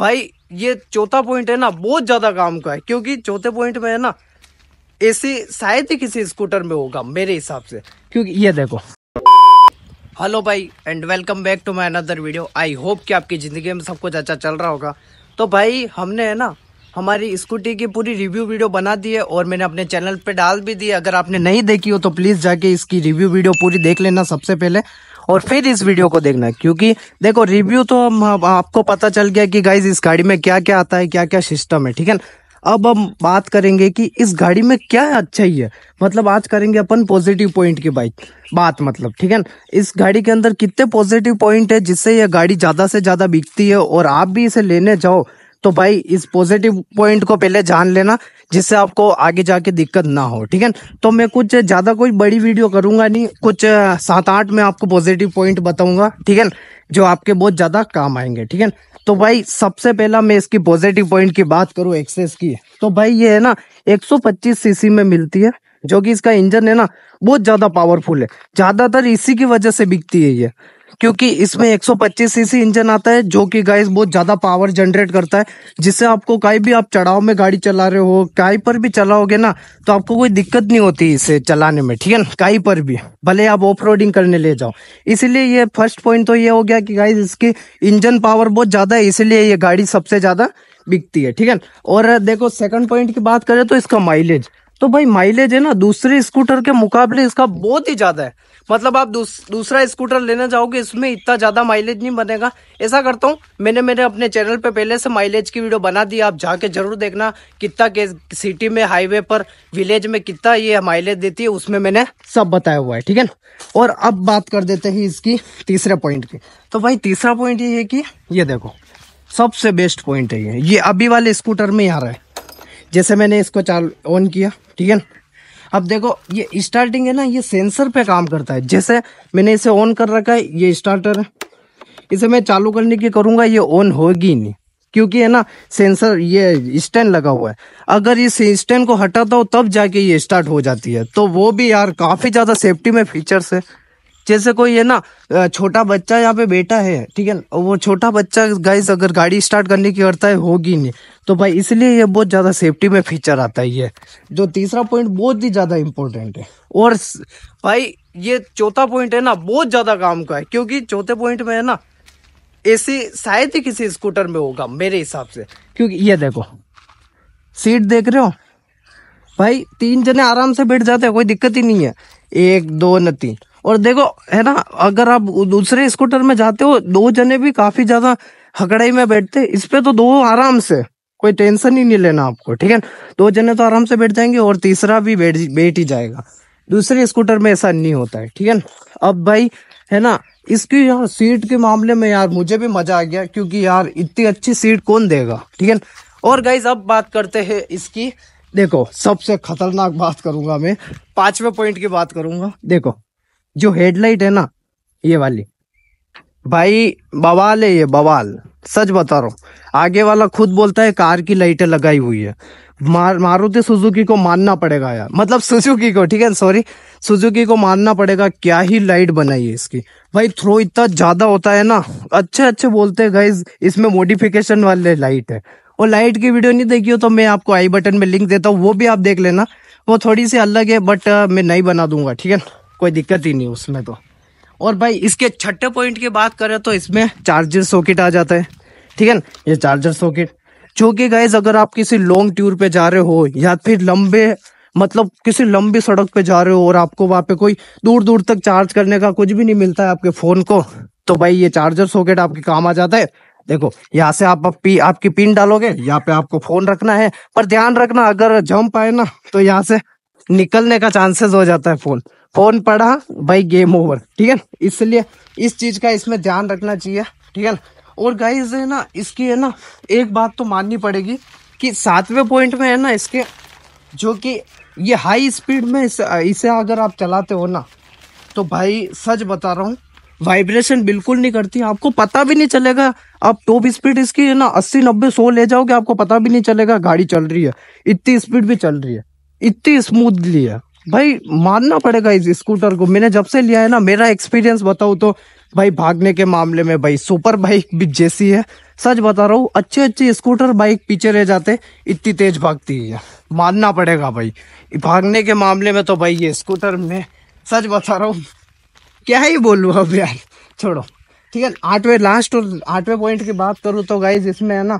भाई ये चौथा पॉइंट है ना बहुत ज़्यादा काम का है क्योंकि चौथे पॉइंट में है ना सी शायद ही किसी स्कूटर में होगा मेरे हिसाब से क्योंकि ये देखो हेलो भाई and welcome back to my another video I hope कि आपकी ज़िंदगी में सब कुछ अच्छा चल रहा होगा तो भाई हमने है ना हमारी स्कूटी की पूरी रिव्यू वीडियो बना दी है और मैंने अपने चैनल पे डाल भी दी है अगर आपने नहीं देखी हो तो प्लीज़ जाके इसकी रिव्यू वीडियो पूरी देख लेना सबसे पहले और फिर इस वीडियो को देखना क्योंकि देखो रिव्यू तो आपको पता चल गया कि गाइज इस गाड़ी में क्या क्या आता है क्या क्या सिस्टम है ठीक है अब हम बात करेंगे कि इस गाड़ी में क्या अच्छा ही है मतलब आज करेंगे अपन पॉजिटिव पॉइंट की बाइक बात मतलब ठीक है इस गाड़ी के अंदर कितने पॉजिटिव पॉइंट है जिससे यह गाड़ी ज़्यादा से ज़्यादा बिकती है और आप भी इसे लेने जाओ तो भाई इस पॉजिटिव पॉइंट को पहले जान लेना जिससे आपको आगे जाके दिक्कत ना हो ठीक है तो मैं कुछ ज़्यादा कोई बड़ी वीडियो करूंगा नहीं कुछ सात आठ में आपको पॉजिटिव पॉइंट बताऊंगा ठीक है जो आपके बहुत ज़्यादा काम आएंगे ठीक है तो भाई सबसे पहला मैं इसकी पॉजिटिव पॉइंट की बात करूँ एक्सेस की तो भाई ये है ना एक सीसी में मिलती है जो कि इसका इंजन है ना बहुत ज़्यादा पावरफुल है ज़्यादातर इसी की वजह से बिकती है ये क्योंकि इसमें 125 सीसी इंजन आता है जो कि गाइस बहुत ज़्यादा पावर जनरेट करता है जिससे आपको कहीं भी आप चढ़ाव में गाड़ी चला रहे हो कहीं पर भी चलाओगे ना तो आपको कोई दिक्कत नहीं होती इसे चलाने में ठीक है ना कहीं पर भी भले आप ऑफ करने ले जाओ इसीलिए ये फर्स्ट पॉइंट तो ये हो गया कि गाइज इसकी इंजन पावर बहुत ज़्यादा है इसीलिए ये गाड़ी सबसे ज़्यादा बिकती है ठीक है और देखो सेकंड पॉइंट की बात करें तो इसका माइलेज तो भाई माइलेज है ना दूसरे स्कूटर के मुकाबले इसका बहुत ही ज़्यादा है मतलब आप दूस, दूसरा स्कूटर लेने जाओगे इसमें इतना ज़्यादा माइलेज नहीं बनेगा ऐसा करता हूँ मैंने मेरे अपने चैनल पे पहले से माइलेज की वीडियो बना दी आप जाके ज़रूर देखना कितना के सिटी में हाईवे पर विलेज में कितना ये माइलेज देती है उसमें मैंने सब बताया हुआ है ठीक है ना और अब बात कर देते हैं इसकी तीसरे पॉइंट की तो भाई तीसरा पॉइंट ये है कि ये देखो सबसे बेस्ट पॉइंट है ये ये अभी वाले स्कूटर में आ रहा है जैसे मैंने इसको चाल ऑन किया ठीक है अब देखो ये स्टार्टिंग है ना ये सेंसर पे काम करता है जैसे मैंने इसे ऑन कर रखा है ये स्टार्टर है इसे मैं चालू करने की करूँगा ये ऑन होगी नहीं क्योंकि है ना सेंसर ये स्टैंड लगा हुआ है अगर इस स्टैंड को हटाता हो तब जाके ये स्टार्ट हो जाती है तो वो भी यार काफ़ी ज़्यादा सेफ्टी में फीचर्स है जैसे कोई है ना छोटा बच्चा यहाँ पे बैठा है ठीक है वो छोटा बच्चा गाइस अगर गाड़ी स्टार्ट करने की करता है होगी नहीं तो भाई इसलिए ये बहुत ज़्यादा सेफ्टी में फीचर आता है ये जो तीसरा पॉइंट बहुत ही ज़्यादा इम्पोर्टेंट है और भाई ये चौथा पॉइंट है ना बहुत ज़्यादा काम का है क्योंकि चौथे पॉइंट में है ना ऐसी शायद ही किसी स्कूटर में होगा मेरे हिसाब से क्योंकि ये देखो सीट देख रहे हो भाई तीन जने आराम से बैठ जाते हैं कोई दिक्कत ही नहीं है एक दो न तीन और देखो है ना अगर आप दूसरे स्कूटर में जाते हो दो जने भी काफी ज्यादा हकड़ाई में बैठते इस पे तो दो आराम से कोई टेंशन ही नहीं लेना आपको ठीक है दो जने तो आराम से बैठ जाएंगे और तीसरा भी बैठ बैठ ही जाएगा दूसरे स्कूटर में ऐसा नहीं होता है ठीक है अब भाई है ना इसकी यार सीट के मामले में यार मुझे भी मजा आ गया क्योंकि यार इतनी अच्छी सीट कौन देगा ठीक है और गाइज अब बात करते हैं इसकी देखो सबसे खतरनाक बात करूंगा मैं पांचवें पॉइंट की बात करूंगा देखो जो हेडलाइट है ना ये वाली भाई बवाल है ये बवाल सच बता रहा हूँ आगे वाला खुद बोलता है कार की लाइटें लगाई हुई है मार, मारुति सुजुकी को मानना पड़ेगा यार मतलब सुजुकी को ठीक है सॉरी सुजुकी को मानना पड़ेगा क्या ही लाइट बनाई है इसकी भाई थ्रो इतना ज़्यादा होता है ना अच्छे अच्छे बोलते हैं गाइज इसमें मोडिफिकेशन वाले लाइट है और लाइट की वीडियो नहीं देखी हो तो मैं आपको आई बटन में लिंक देता हूँ वो भी आप देख लेना वो थोड़ी सी अलग है बट uh, मैं नहीं बना दूंगा ठीक है कोई दिक्कत ही नहीं उसमें तो और भाई इसके छठे पॉइंट की बात करें तो इसमें चार्जर सॉकेट आ जाता है ठीक है ना ये चार्जर सॉकेट जो कि गाइज अगर आप किसी लॉन्ग टूर पे जा रहे हो या फिर लंबे मतलब किसी लंबी सड़क पे जा रहे हो और आपको वहां पे कोई दूर दूर तक चार्ज करने का कुछ भी नहीं मिलता है आपके फोन को तो भाई ये चार्जर सॉकेट आपके काम आ जाता है देखो यहाँ से आप पी, आपकी पिन डालोगे यहाँ पे आपको फोन रखना है पर ध्यान रखना अगर जंप आए ना तो यहाँ से निकलने का चांसेस हो जाता है फोन फोन पड़ा भाई गेम ओवर ठीक है इसलिए इस चीज का इसमें ध्यान रखना चाहिए ठीक है ना और गाइज है ना इसकी है ना एक बात तो माननी पड़ेगी कि सातवें पॉइंट में है ना इसके जो कि ये हाई स्पीड में इस, इसे अगर आप चलाते हो ना तो भाई सच बता रहा हूँ वाइब्रेशन बिल्कुल नहीं करती आपको पता भी नहीं चलेगा आप टॉप स्पीड इसकी है ना अस्सी नब्बे सौ ले जाओगे आपको पता भी नहीं चलेगा गाड़ी चल रही है इतनी स्पीड भी चल रही है इतनी स्मूथली है भाई मानना पड़ेगा इस स्कूटर को मैंने जब से लिया है ना मेरा एक्सपीरियंस बताऊँ तो भाई भागने के मामले में भाई सुपर बाइक भी जैसी है सच बता रहा हूँ अच्छे अच्छे स्कूटर बाइक पीछे रह जाते इतनी तेज भागती है मानना पड़ेगा भाई भागने के मामले में तो भाई ये स्कूटर में सच बता रहा हूँ क्या ही बोलूँ अब यार छोड़ो ठीक है आठवें लास्ट और आठवें पॉइंट की बात करूँ तो गाइज इसमें है ना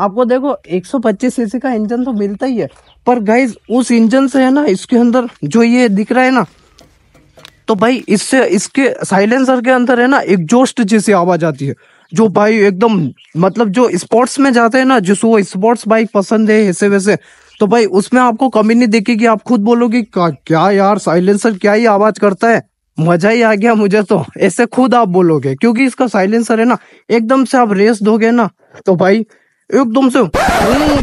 आपको देखो 125 सीसी का इंजन तो मिलता ही है पर गाइज उस इंजन से है ना इसके अंदर जो ये दिख रहा है ना तो भाई इससे इसके साइलेंसर के अंदर है ना एक जोस्ट जैसी आवाज आती है जो भाई एकदम मतलब जो स्पोर्ट्स में जाते हैं ना जिसको स्पोर्ट्स बाइक पसंद है ऐसे वैसे तो भाई उसमें आपको कमी नहीं देखेगी आप खुद बोलोगे क्या यार साइलेंसर क्या ही आवाज करता है मजा ही आ गया मुझे तो ऐसे खुद आप बोलोगे क्योंकि इसका साइलेंसर है ना एकदम से आप रेस दोगे ना तो भाई एकदम से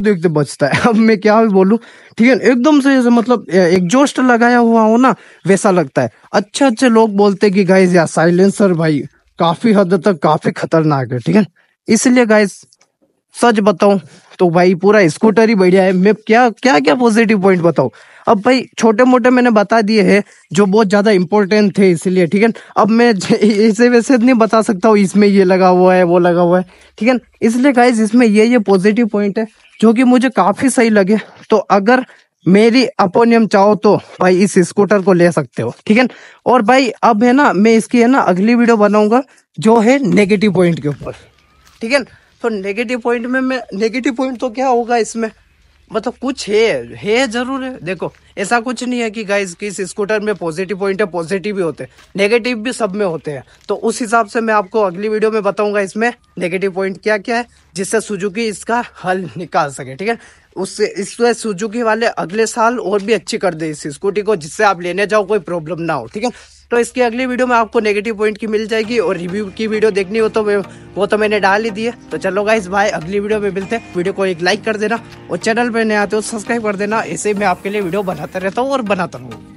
देख बचता है अब मैं क्या बोलूं ठीक है एकदम से जैसे मतलब एग्जॉस्ट लगाया हुआ हो ना वैसा लगता है अच्छे अच्छे लोग बोलते कि गाइज यार साइलेंसर भाई काफी हद तक काफी खतरनाक है ठीक है इसलिए गाइज सच बताऊं तो भाई पूरा स्कूटर ही बढ़िया है मैं क्या क्या क्या पॉजिटिव पॉइंट बताऊं अब भाई छोटे मोटे मैंने बता दिए हैं जो बहुत ज़्यादा इंपॉर्टेंट थे इसलिए ठीक है अब मैं ऐसे वैसे नहीं बता सकता हूँ इसमें ये लगा हुआ है वो लगा हुआ है ठीक है इसलिए गाइज इसमें ये ये पॉजिटिव पॉइंट है जो कि मुझे काफ़ी सही लगे तो अगर मेरी अपोनियम चाहो तो भाई इस स्कूटर को ले सकते हो ठीक है और भाई अब है ना मैं इसकी है ना अगली वीडियो बनाऊंगा जो है नेगेटिव पॉइंट के ऊपर ठीक है तो नेगेटिव पॉइंट में मैं नेगेटिव पॉइंट तो क्या होगा इसमें मतलब कुछ है है जरूर है देखो ऐसा कुछ नहीं है कि गाइज किस स्कूटर में पॉजिटिव पॉइंट है पॉजिटिव भी होते हैं नेगेटिव भी सब में होते हैं तो उस हिसाब से मैं आपको अगली वीडियो में बताऊंगा इसमें नेगेटिव पॉइंट क्या क्या है जिससे सुजुकी इसका हल निकाल सके ठीक है उससे इसमें सुजुकी वाले अगले साल और भी अच्छी कर दे इस स्कूटी को जिससे आप लेने जाओ कोई प्रॉब्लम ना हो ठीक है तो इसकी अगली वीडियो में आपको नेगेटिव पॉइंट की मिल जाएगी और रिव्यू की वीडियो देखनी हो तो मैं वो तो मैंने डाल ही दी है तो चलो गाइस भाई अगली वीडियो में मिलते हैं वीडियो को एक लाइक कर देना और चैनल पर नहीं आते हो सब्सक्राइब कर देना ऐसे मैं आपके लिए वीडियो बनाता रहता हूँ और बनाता रहूँगा